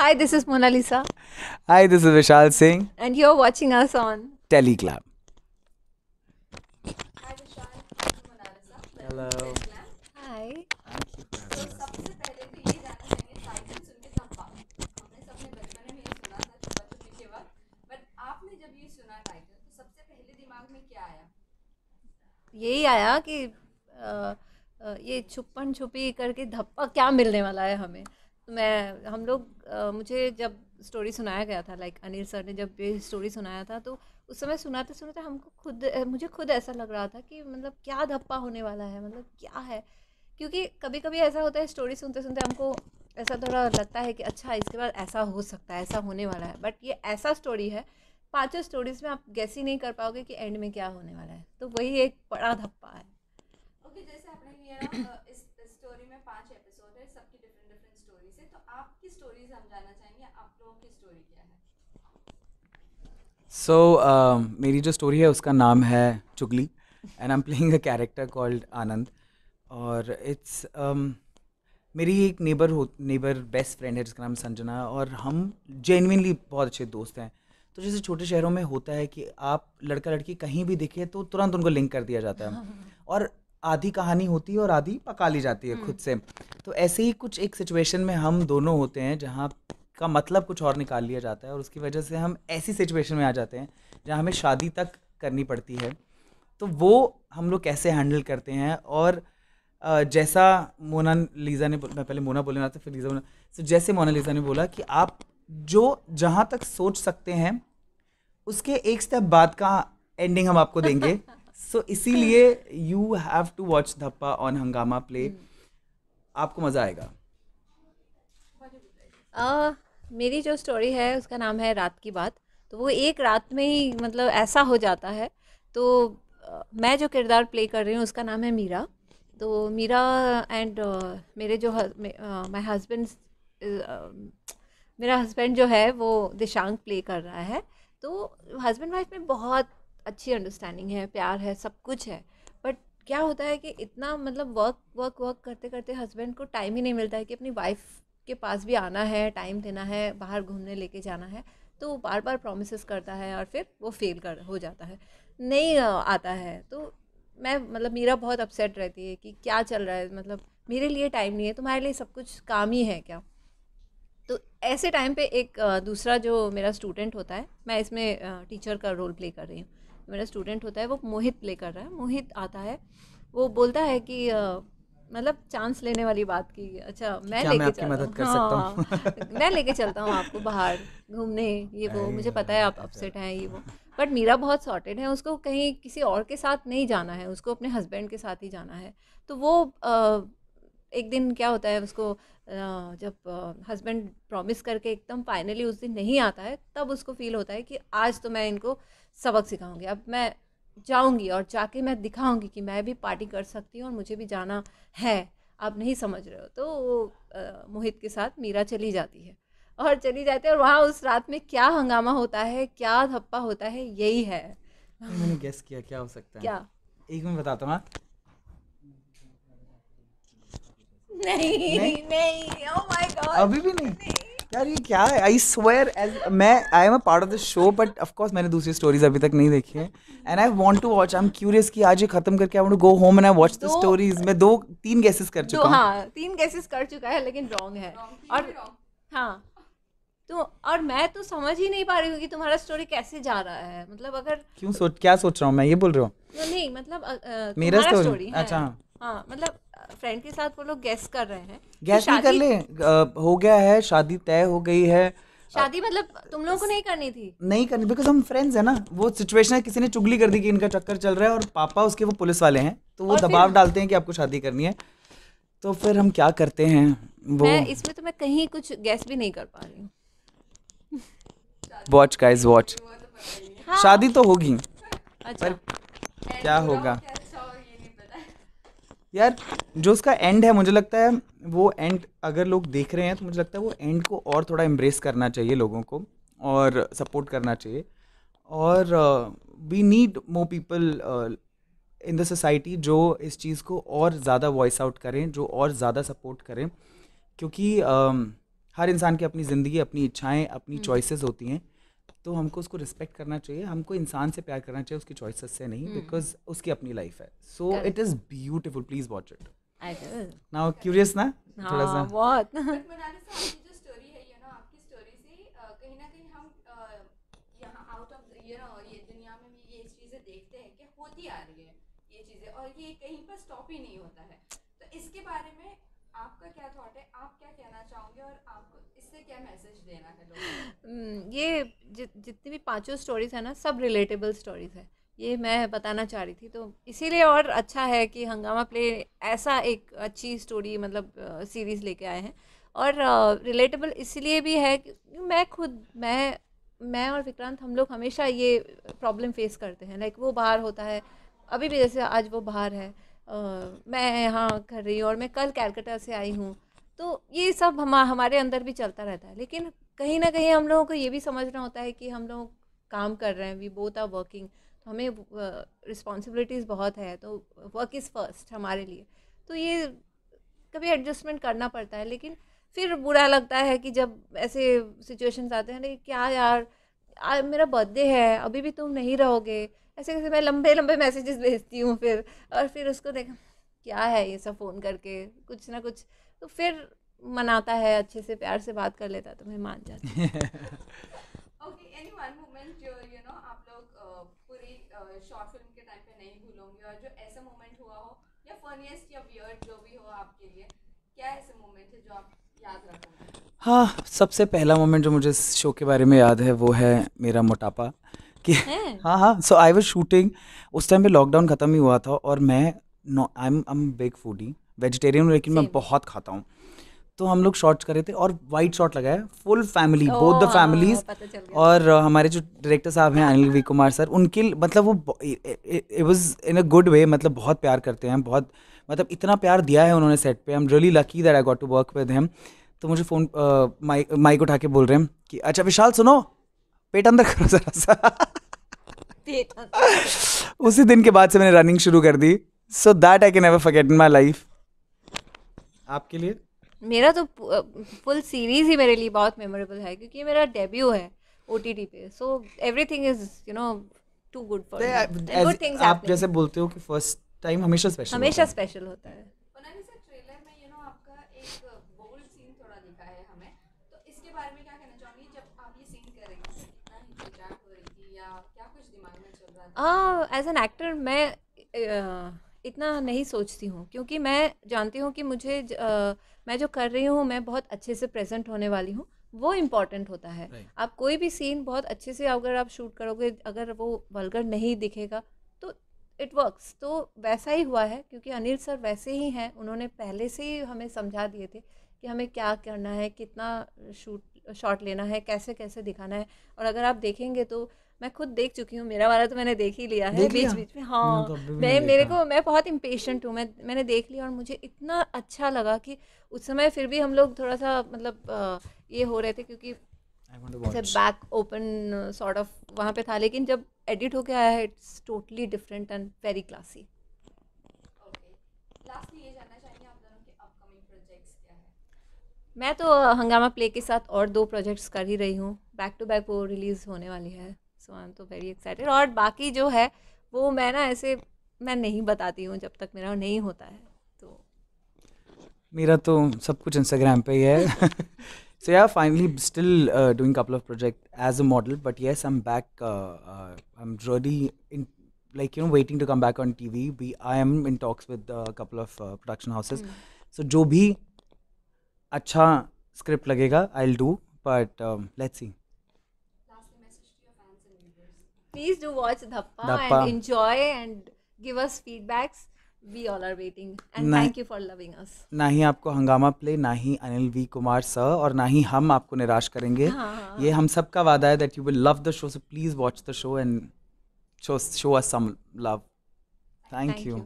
Hi, this is Mona Lisa. Hi, this is Vishal Singh. And you're watching us on TeleClub. Hi, Vishal. Mona Lisa. Hello. यही आया कि आ, आ, ये छुपन छुपी करके धप्पा क्या मिलने वाला है हमें मैं हम लोग आ, मुझे जब स्टोरी सुनाया गया था लाइक अनिल सर ने जब ये स्टोरी सुनाया था तो उस समय सुनाते सुनाते हमको खुद मुझे खुद ऐसा लग रहा था कि मतलब क्या धप्पा होने वाला है मतलब क्या है क्योंकि कभी कभी ऐसा होता है स्टोरी सुनते सुनते हमको ऐसा थोड़ा लगता है कि अच्छा इसके बाद ऐसा हो सकता है ऐसा होने वाला है बट ये ऐसा स्टोरी है पांचों स्टोरीज़ में आप गैस ही नहीं कर पाओगे कि एंड में क्या होने वाला है तो वही एक बड़ा धप्पा है आपने लिया इस स्टोरी में पांच एपिसोड है सबकी डिफरेंट डिफरेंट स्टोरीज है तो आपकी हम जानना चाहेंगे आप लोगों की स्टोरी क्या है सो so, uh, मेरी जो स्टोरी है उसका नाम है Chugli and I am playing a character called Anand और इट्स um, मेरी एक नेबर हो नेबर बेस्ट फ्रेंड है जिसका नाम संजना और हम जेनविनली बहुत अच्छे दोस्त हैं तो जैसे छोटे शहरों में होता है कि आप लड़का लड़की कहीं भी दिखे तो तुरंत उनको लिंक कर दिया जाता है और आधी कहानी होती है और आधी पका ली जाती है खुद हम्म। से तो ऐसे ही कुछ एक सिचुएशन में हम दोनों होते हैं जहाँ का मतलब कुछ और निकाल लिया जाता है और उसकी वजह से हम ऐसी सिचुएशन में आ जाते हैं जहाँ हमें शादी तक करनी पड़ती है तो वो हम लोग कैसे हैंडल करते हैं और जैसा मोना लीज़ा ने मैं पहले मोना बोले ना फिर लीज़ा बोला तो जैसे मोना लीज़ा ने बोला कि आप जो जहाँ तक सोच सकते हैं उसके एक स्टेप बाद का एंडिंग हम आपको देंगे सो इसीलिए you have to watch Dhappa on Hungama Play आपको मज़ा आएगा uh, मेरी जो स्टोरी है उसका नाम है रात की बात तो वो एक रात में ही मतलब ऐसा हो जाता है तो मैं जो किरदार प्ले कर रही हूँ उसका नाम है मीरा तो मीरा एंड uh, मेरे जो माय हस्बैंड मेरा हस्बैंड जो है वो दिशांक प्ले कर रहा है तो हस्बैंड वाइफ में बहुत अच्छी अंडरस्टैंडिंग है प्यार है सब कुछ है बट क्या होता है कि इतना मतलब वर्क वर्क वर्क करते करते हस्बैंड को टाइम ही नहीं मिलता है कि अपनी वाइफ के पास भी आना है टाइम देना है बाहर घूमने लेके जाना है तो वो बार बार प्रोमिस करता है और फिर वो फेल कर हो जाता है नहीं आता है तो मैं मतलब मीरा बहुत अपसेट रहती है कि क्या चल रहा है मतलब मेरे लिए टाइम नहीं है तुम्हारे लिए सब कुछ काम ही है क्या तो ऐसे टाइम पे एक दूसरा जो मेरा स्टूडेंट होता है मैं इसमें टीचर का रोल प्ले कर रही हूँ मेरा स्टूडेंट होता है वो मोहित प्ले कर रहा है मोहित आता है वो बोलता है कि मतलब चांस लेने वाली बात की अच्छा मैं लेके चलता मदद कर हाँ, सकता हूँ हाँ, मैं लेके चलता हूँ आपको बाहर घूमने ये वो मुझे पता है आप अपसेट हैं ये वो बट मीरा बहुत सॉर्टेड है उसको कहीं किसी और के साथ नहीं जाना है उसको अपने हस्बैंड के साथ ही जाना है तो वो आ, एक दिन क्या होता है उसको जब हस्बैंड प्रॉमिस करके एकदम फाइनली उस दिन नहीं आता है तब उसको फील होता है कि आज तो मैं इनको सबक सिखाऊंगी अब मैं जाऊंगी और जाके मैं दिखाऊंगी कि मैं भी पार्टी कर सकती हूँ और मुझे भी जाना है आप नहीं समझ रहे हो तो वो मोहित के साथ मीरा चली जाती है और चली जाती है और वहाँ उस रात में क्या हंगामा होता है क्या धप्पा होता है यही है मैंने गेस किया क्या हो सकता है क्या एक मिनट बताता हूँ नहीं हाँ? नहीं, नहीं, नहीं, oh my God, अभी भी नहीं, नहीं। यार ये क्या है आई स्वेयर एज मैं I am a part of the show but of course मैंने दूसरी स्टोरीज अभी तक नहीं देखी है and I want to watch I am curious की आज ये खत्म करके I go home and I watch the stories मैं दो तीन गैसेस कर चुका हूँ हाँ तीन गैसेस कर चुका है लेकिन रॉन्ग है और हाँ तो और मैं तो समझ ही नहीं पा रही हूँ कि तुम्हारा स्टोरी कैसे जा रहा है मतलब अगर क्यों सोच क्या सोच रहा हूँ मैं ये बोल रहा हूँ नहीं मतलब मेरा स्टोरी अच्छा हाँ मतलब फ्रेंड के साथ वो लोग गेस कर रहे हैं गैस तो भी कर ले हो गया है शादी तय हो गई है शादी मतलब तुम लोगों को नहीं करनी थी नहीं करनी बिकॉज हम फ्रेंड्स है ना वो सिचुएशन है किसी ने चुगली कर दी कि इनका चक्कर चल रहा है और पापा उसके वो पुलिस वाले हैं तो वो दबाव डालते हैं कि आपको शादी करनी है तो फिर हम क्या करते हैं वो मैं इसमें तो मैं कहीं कुछ गैस भी नहीं कर पा रही हूँ वॉच गाइस वॉच शादी तो होगी अच्छा। पर क्या होगा अच्छा यार जो उसका एंड है मुझे लगता है वो एंड अगर लोग देख रहे हैं तो मुझे लगता है वो एंड को और थोड़ा एम्ब्रेस करना चाहिए लोगों को और सपोर्ट करना चाहिए और we need more people in the society जो इस चीज़ को और ज़्यादा वॉइस आउट करें जो और ज़्यादा सपोर्ट करें क्योंकि uh, हर इंसान की अपनी ज़िंदगी अपनी इच्छाएं अपनी चॉइसेस हम्म। होती हैं तो हमको उसको रिस्पेक्ट करना चाहिए हमको इंसान से प्यार करना चाहिए उसकी चॉइसेस से नहीं बिकॉज हम्म। उसकी अपनी लाइफ है so it is beautiful please watch it now curious ना थोड़ा हाँ, सा बहुत ये और ये पर तो आपका hmm, जितनी भी पांचों स्टोरीज है ना सब रिलेटेबल स्टोरीज है ये मैं बताना चाह रही थी तो इसीलिए और अच्छा है कि हंगामा प्ले ऐसा एक अच्छी स्टोरी मतलब सीरीज़ लेके आए हैं और रिलेटेबल इसलिए भी है कि मैं खुद मैं मैं और विक्रांत हम लोग हमेशा ये प्रॉब्लम फेस करते हैं लाइक वो बाहर होता है अभी भी जैसे आज वो बाहर है आ, मैं यहाँ कर रही हूँ और मैं कल कैलकटा से आई हूँ तो ये सब हम हमारे अंदर भी चलता रहता है लेकिन कहीं ना कहीं हम लोगों को ये भी समझना होता है कि हम लोग काम कर रहे हैं वी बोथ आर वर्किंग तो हमें रिस्पॉन्सिबिलिटीज़ बहुत है तो वर्क इज़ फर्स्ट हमारे लिए तो ये कभी एडजस्टमेंट करना पड़ता है लेकिन फिर बुरा लगता है कि जब ऐसे सिचुएशंस आते हैं नहीं क्या यार आ, मेरा बर्थडे है अभी भी तुम नहीं रहोगे ऐसे कैसे मैं लंबे लंबे मैसेजेस भेजती हूँ फिर और फिर उसको देखा क्या है ये सब फ़ोन करके कुछ ना कुछ तो फिर मनाता है अच्छे से प्यार से बात कर लेता तो मैं मान जाती हूँ okay, शॉर्ट फिल्म के टाइम पे नहीं भूलोगे और जो ऐसा मोमेंट हुआ हो या फनीस्ट या वियर्ड जो भी हो आपके लिए क्या ऐसे मोमेंट है जो आप याद रखोगे हाँ सबसे पहला मोमेंट जो मुझे शो के बारे में याद है वो है मेरा मोटापा कि हाँ हाँ सो आई वाज शूटिंग उस टाइम पे लॉकडाउन ख़त्म ही हुआ था और मैं no I am I am big foodie vegetarian लेकिन मैं बहुत खाता हूँ तो हम लोग शॉर्ट्स करे थे और वाइट शॉट लगाया full family both the families और हमारे जो डायरेक्टर साहब हैं अनिल वी कुमार सर उनके मतलब वो it was in a good way मतलब बहुत प्यार करते हैं बहुत मतलब इतना प्यार दिया है उन्होंने सेट पे हम really lucky that I got to work with him तो मुझे फ़ोन माइक माइक उठा के बोल रहे हैं कि अच्छा विशाल सुनो पेट अंदर करो जरा सा उसी दिन के बाद से मैंने रनिंग शुरू कर दी so that I can never forget in my life आपके लिए मेरा तो फुल सीरीज़ ही मेरे लिए बहुत मेमोरेबल है क्योंकि मेरा डेब्यू है ओ टी टी पे so everything is you know too good for good things आप जैसे बोलते हो कि फर्स्ट टाइम हमेशा स्पेशल हमेशा स्पेशल होता है एज एन एक्टर मैं इतना नहीं सोचती हूँ क्योंकि मैं जानती हूँ कि मुझे आ, मैं जो कर रही हूँ मैं बहुत अच्छे से प्रेजेंट होने वाली हूँ वो इम्पॉर्टेंट होता है आप कोई भी सीन बहुत अच्छे से अगर आप शूट करोगे अगर वो वलगर नहीं दिखेगा तो इट वर्क्स तो वैसा ही हुआ है क्योंकि अनिल सर वैसे ही हैं उन्होंने पहले से ही हमें समझा दिए थे कि हमें क्या करना है कितना शूट शॉट लेना है कैसे कैसे दिखाना है और अगर आप देखेंगे तो मैं खुद देख चुकी हूँ मेरा वाला तो मैंने देख ही लिया है बीच बीच में हाँ तो मैं, मैं मेरे को मैं बहुत इम्पेशेंट हूँ मैं मैंने देख लिया और मुझे इतना अच्छा लगा कि उस समय फिर भी हम लोग थोड़ा सा मतलब ये हो रहे थे क्योंकि बैक ओपन सॉर्ट ऑफ वहाँ पे था लेकिन जब एडिट होके आया है it's totally different and very classy मैं तो हंगामा प्ले के साथ और दो प्रोजेक्ट्स कर ही रही हूँ बैक टू बैक वो रिलीज़ होने वाली है सो आई एम तो वेरी एक्साइटेड और बाकी जो है वो मैं ना ऐसे मैं नहीं बताती हूँ जब तक मेरा नहीं होता है तो मेरा तो सब कुछ इंस्टाग्राम पे ही है सो या finally still doing couple of project as a model but yes I am back I am really in like you know waiting to come back on T V V I am in talks with couple of production houses so जो भी अच्छा script लगेगा I will do but let's see please do watch Dhappa, Dhappa. and enjoy and give us feedbacks. We all are waiting and thank you for loving us. ना ही आपको Hungama play ना ही Anil V Kumar sir और ना ही हम आपको निराश करेंगे हाँ. ये हम सब का वादा है that you will love the show so please watch the show and show show us some love thank you